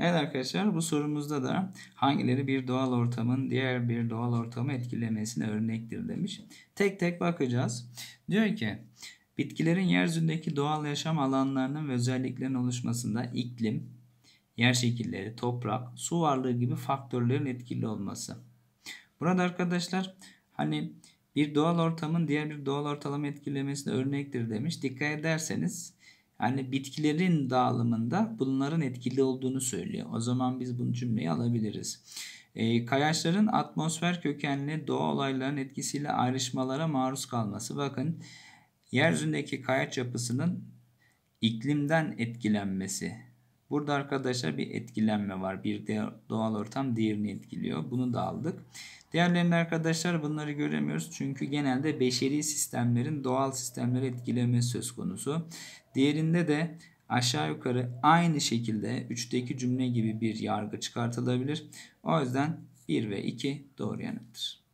Evet arkadaşlar bu sorumuzda da hangileri bir doğal ortamın diğer bir doğal ortamı etkilemesine örnektir demiş. Tek tek bakacağız. Diyor ki bitkilerin yeryüzündeki doğal yaşam alanlarının ve özelliklerinin oluşmasında iklim, yer şekilleri, toprak, su varlığı gibi faktörlerin etkili olması. Burada arkadaşlar hani bir doğal ortamın diğer bir doğal ortalama etkilemesine örnektir demiş. Dikkat ederseniz yani bitkilerin dağılımında bunların etkili olduğunu söylüyor. O zaman biz bunu cümleye alabiliriz. E, kayaçların atmosfer kökenli doğa olaylarının etkisiyle ayrışmalara maruz kalması. Bakın yeryüzündeki kayaç yapısının iklimden etkilenmesi Burada arkadaşlar bir etkilenme var. Bir doğal ortam diğerini etkiliyor. Bunu da aldık. Diğerlerinde arkadaşlar bunları göremiyoruz. Çünkü genelde beşeri sistemlerin doğal sistemleri etkileme söz konusu. Diğerinde de aşağı yukarı aynı şekilde 3'teki cümle gibi bir yargı çıkartılabilir. O yüzden 1 ve 2 doğru yanıttır.